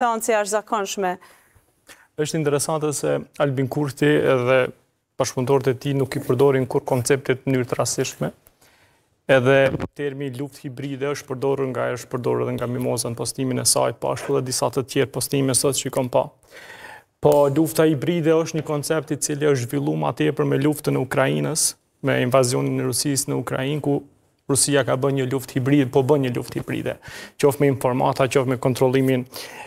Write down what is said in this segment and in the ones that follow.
thonë që është zakonshme. Êshtë interesantë se Albin Kurti edhe pashpundorët e ti nuk i përdorin kur konceptet njërë të rasishme, edhe termi luft hibride është përdorë nga e është përdorë edhe nga mimoza në postimin e saj pashku dhe disatë të tjerë postimin e sot që i kom pa. Po lufta hibride është një koncepti cili është zhvillu ma për me luftën e Ukrajinës, me invazionin e Rusisë në Ukrajinë, ku Rusia ka bën një luft hibrid, po bën një luft hibride. Qof me informata, qof me kontrolimin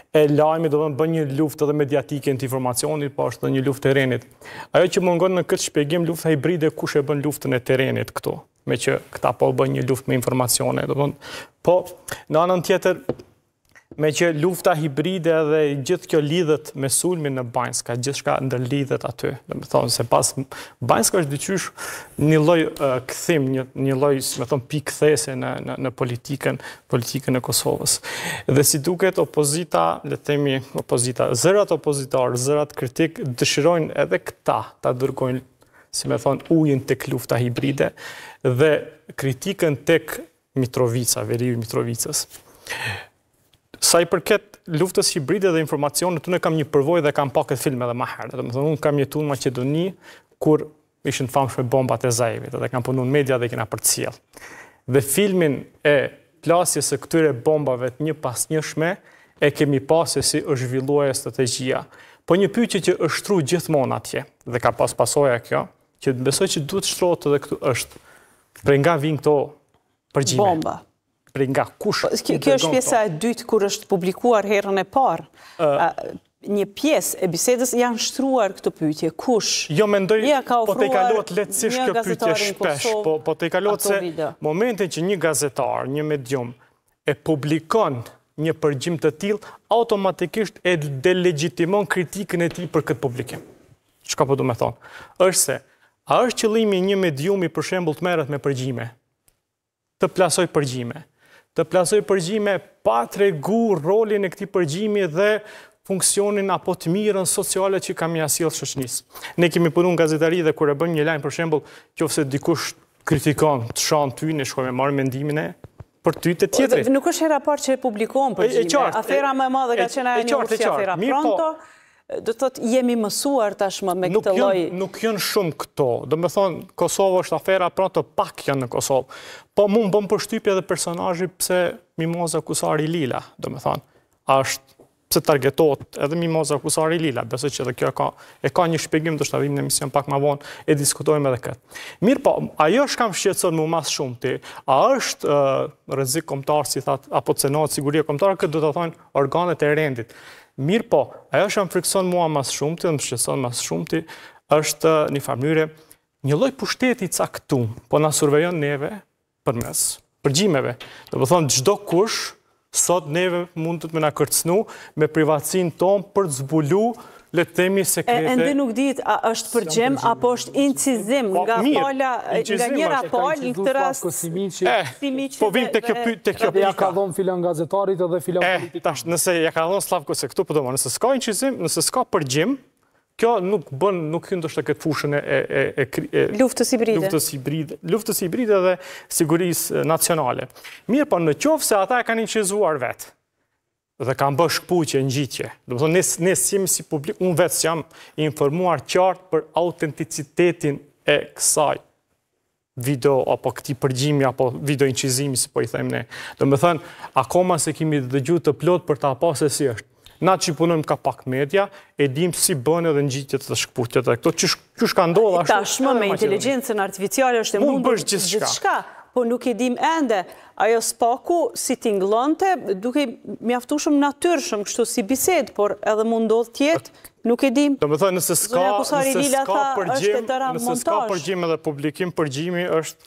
e lajmi, do të bën një luft edhe mediatike në të informacionit, po është dhe një luft të renit. Ajo që më ngonë në këtë shpegim, luft hibride, ku shë e bën luftën e të renit këto, me që këta po bën një luft me informacione, do dhëmë. Po, në anën tjetër, me që lufta hibride dhe gjithë kjo lidhet me sulmin në Bajnska, gjithë shka ndërlidhet aty. Dhe me thonë se pas Bajnska është dyqysh një loj këthim, një, loj, si me thonë, pikë në, në, në politikën, politikën e Kosovës. Dhe si duket opozita, le themi opozita, zërat opozitarë, zërat kritik, dëshirojnë edhe këta ta dërgojnë, si me thonë, ujin të lufta hibride dhe kritikën tek Mitrovica, veriju Mitrovicës. Sa i përket luftës hibride dhe informacionit, unë kam një përvoj dhe kam paket filme dhe edhe ma herë. Dhe më thënë, unë kam jetu në Macedoni, kur ishën të famshme bombat e zaivit, dhe kam punu në media dhe kina për cilë. Dhe filmin e plasjes e këtyre bombave të një pas një shme, e kemi pasë e si është villuaj e strategjia. Po një pyqe që është tru gjithmonë atje, dhe ka pas pasoja kjo, që besoj që duhet shtrotë edhe këtu është, pre nga vinë këto përgjime. Bomba prej nga kush... Po, kjo është pjesa e dytë kër është publikuar herën e parë. Një pjesë e bisedës janë shtruar këtë pytje, kush... Jo, me ndoj, po të i kalot letësish kë pytje shpesh, po, po të i kalot se momentin që një gazetar, një medium, e publikon një përgjim të til, automatikisht e delegitimon kritikën e ti për këtë publikim. Që ka po du me thonë? është se, a është qëlimi një mediumi për shembul të merët me përgjime, të plasoj përgjime, të plasoj përgjime pa regu rolin e këti përgjimi dhe funksionin apo të mirën sociale që kam jasilë shëshnis. Ne kemi punu në gazetari dhe kërë e bëm një lajnë për shembol, që ofse dikush kritikon të shanë ty në shkojme marë mendimin e për ty të tjetëri. Nuk është hera parë që e publikon përgjime, afera më e madhe ka qena e një mursi afera po- pronto, do të jemi mësuar tashmë me këtë loj. Nuk jënë shumë këto, do me thonë Kosovë është afera pra të pak janë në Kosovë, po mund bëm përshtypje dhe personajë pëse Mimoza Kusari Lila, do me thonë, ashtë pëse targetot edhe Mimoza Kusari Lila, besë që dhe kjo e ka një shpegim, do shtavim në emision pak ma vonë, e diskutojmë edhe këtë. Mirë po, ajo është kam shqetson mu mas shumë ti, a është rëzikë komtarë, apo cenotë, sigurje komtarë, këtë do të thonë organet e rendit. Mirë po, ajo që më frikson mua mas shumëti, dhe më shqeson mas shumëti, është uh, një farmyre, një loj pushteti ca këtu, po në survejon neve për mes, për gjimeve. Dhe thonë, gjdo kush, sot neve mund të të me në kërcnu, me privacin ton për të zbulu, letë temi sekrete... E ndë nuk ditë, është përgjem, apo është incizim po, nga pala, nga njëra pala, në këtë rast... Po vim të kjo pika. Ja ka dhonë filan gazetarit edhe filan eh, politikë. Nëse ja ka dhonë Slavko se këtu, përdo po ma, nëse s'ka incizim, nëse s'ka përgjem, kjo nuk bën, nuk këndë është të këtë fushën e... Luftës i bride. Luftës i bride. Luftës i bride dhe sigurisë nacionale. Mirë, po në qovë se ata e kanë incizuar vetë dhe kam bësh këpujtje në gjitje. Dhe më thonë, ne simë si publik, unë vetës jam informuar qartë për autenticitetin e kësaj video, apo këti përgjimi, apo video incizimi, si po i thajmë ne. Dhe më thonë, akoma se kemi dhe gjutë të plotë për ta apasë e si është. Na që i punojmë ka pak media, e dim si bënë edhe në gjithë të shkëpurtjet. Këto që shka ndohë, ashtë... Ta shmë me inteligencën artificiale, është e mundë bërë gjithë shka po nuk i dim ende, ajo spaku si t'inglante, duke mjaftu shumë natyrë shumë, kështu si bised, por edhe mund do t'jetë, nuk i dim. Do me thaj, nëse s'ka përgjim edhe publikim, përgjimi është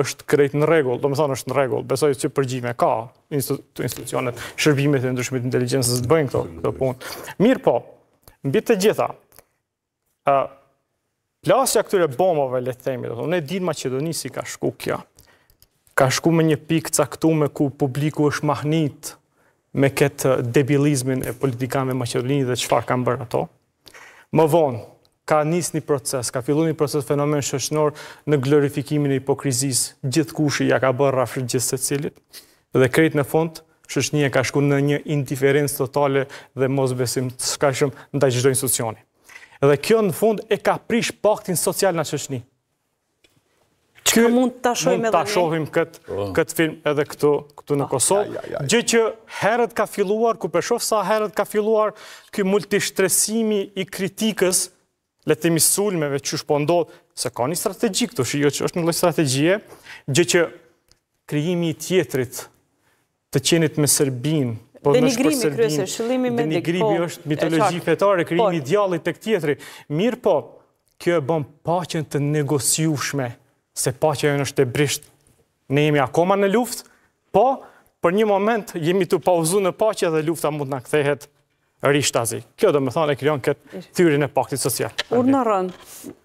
është krejt në regull, do më thonë është në regull, besoj që përgjime ka institucionet, shërbimit e ndryshmit inteligencës të bëjnë këto punë. Mirë po, në bitë të gjitha, plasja këture bomove, le themi, në ne dinë Macedonisi ka shkukja, ka shku me një pikë caktume ku publiku është mahnit me këtë debilizmin e politika me dhe qëfar kam bërë ato. Më vonë, ka njës një proces, ka fillu një proces fenomen shëshënor në glorifikimin e hipokrizis, gjithë kushë ja ka bërë rafrë gjithë se cilit, dhe krejt në fond, shëshënje ka shku në një indiferencë totale dhe mos besim të shkashëm në dajgjdojnë institucioni. Dhe kjo në fund e ka prish paktin social në shëshënje që mund të ashojmë edhe Mund këtë po. film edhe këtu në ah, Kosovë. Gjë që herët ka filuar, ku përshof sa herët ka filuar, këj multishtresimi i kritikës, letemi sulmeve që shpondot, se ka një strategi këtu, shi jo që është në loj strategie, gjë që kryimi i tjetrit të qenit me Serbim, po Dhe një grimi kryesër, shëllimi me dhe një grimi po, është mitologi fetare, kryimi idealit të këtjetri. Mirë po, kjo e bëm pacjen të negosjushme se pa që e në shte brisht, ne jemi akoma në luft, po, për një moment, jemi të pauzu në pa që edhe lufta mund në kthehet rishtazi. Kjo dhe me thane, kërion këtë tyri në paktit sosial. Urnë